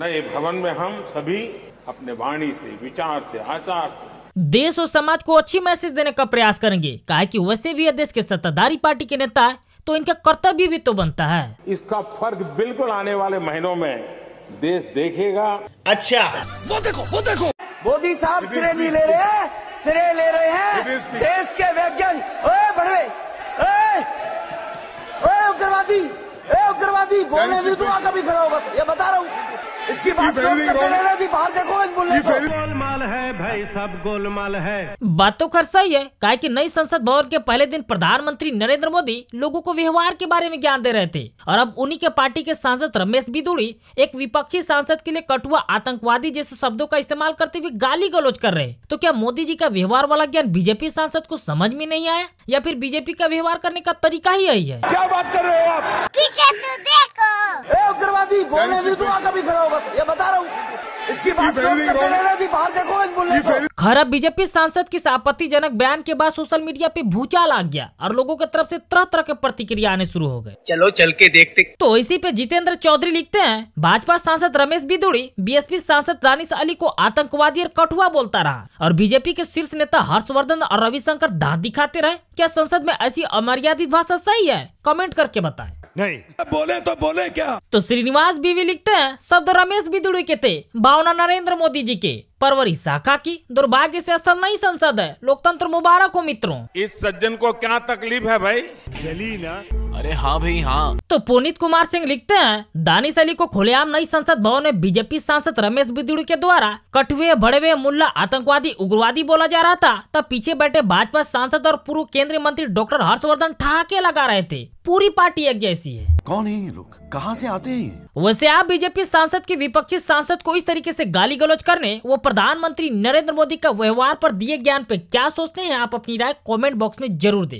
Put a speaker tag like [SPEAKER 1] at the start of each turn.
[SPEAKER 1] नए भवन में हम सभी अपने वाणी से विचार से आचार से
[SPEAKER 2] देश और समाज को अच्छी मैसेज देने का प्रयास करेंगे कहा कि वैसे भी देश के सत्ताधारी पार्टी के नेता है तो इनका कर्तव्य भी तो बनता है
[SPEAKER 1] इसका फर्क बिल्कुल आने वाले महीनों में देश देखेगा अच्छा वो देखो वो देखो
[SPEAKER 2] मोदी साहब सिरे नहीं ले रहे हैं
[SPEAKER 1] सिरे ले रहे हैं देश के वैज्ञानिक उग्रवादी उग्रवादी बोलने भी तो आगे भी खड़ा होगा ये बता रहा हूँ अच्छी बात जी बाहर देखो गोलमाल है भाई सब गोलमाल है
[SPEAKER 2] बात तो खैर सही है कहा की नई संसद भवन के पहले दिन प्रधानमंत्री नरेंद्र मोदी लोगो को व्यवहार के बारे में ज्ञान दे रहे थे और अब उन्हीं के पार्टी के सांसद रमेश बिदुड़ी एक विपक्षी सांसद के लिए कठुआ आतंकवादी जैसे शब्दों का इस्तेमाल करते हुए गाली गलोच कर रहे तो क्या मोदी जी का व्यवहार वाला ज्ञान बीजेपी सांसद को समझ में नहीं आया या फिर बीजेपी का व्यवहार करने का तरीका ही यही है क्या
[SPEAKER 1] बात कर रहे हो आप
[SPEAKER 2] पीछे तो देख
[SPEAKER 1] बोलने तो भी खड़ा होगा ये बता रहा हूँ तो।
[SPEAKER 2] बीजेपी सांसद की आपत्तिजनक बयान के बाद सोशल मीडिया पे भूचाल आ गया और लोगों के तरफ से तरह तरह के प्रतिक्रिया आने शुरू हो गए चलो चल के देखते तो इसी पे जितेंद्र चौधरी लिखते हैं भाजपा सांसद रमेश बिदुड़ी बीएसपी सांसद दानिश अली को आतंकवादी और कठुआ बोलता रहा और बीजेपी के शीर्ष नेता हर्षवर्धन और रविशंकर दांत दिखाते रहे क्या संसद में ऐसी अमर्यादित भाषा सही है कमेंट करके बताए
[SPEAKER 1] नहीं बोले तो बोले क्या
[SPEAKER 2] तो श्रीनिवास बीवी लिखते हैं शब्द रमेश बिदुड़ी के थे भावना नरेंद्र मोदी जी के परवरी शाखा की दुर्भाग्य से असल नहीं संसद है लोकतंत्र मुबारक हो मित्रों
[SPEAKER 1] इस सज्जन को क्या तकलीफ है भाई चली ना अरे हाँ भाई हाँ
[SPEAKER 2] तो पुनीत कुमार सिंह लिखते हैं दानिश अली को खुलेआम नई संसद भवन में बीजेपी सांसद रमेश बिदुड़ी के द्वारा कटुए बड़े मुल्ला आतंकवादी उग्रवादी बोला जा रहा था तब पीछे बैठे भाजपा सांसद और पूर्व केंद्रीय मंत्री डॉक्टर हर्षवर्धन ठहाके लगा रहे थे पूरी पार्टी एक जैसी है कौन है लोग कहाँ से आते हैं वैसे आप बीजेपी सांसद के विपक्षी सांसद को इस तरीके से गाली गलौज करने वो प्रधानमंत्री नरेंद्र मोदी का व्यवहार पर दिए ज्ञान पे क्या सोचते हैं आप अपनी राय कमेंट बॉक्स में जरूर दें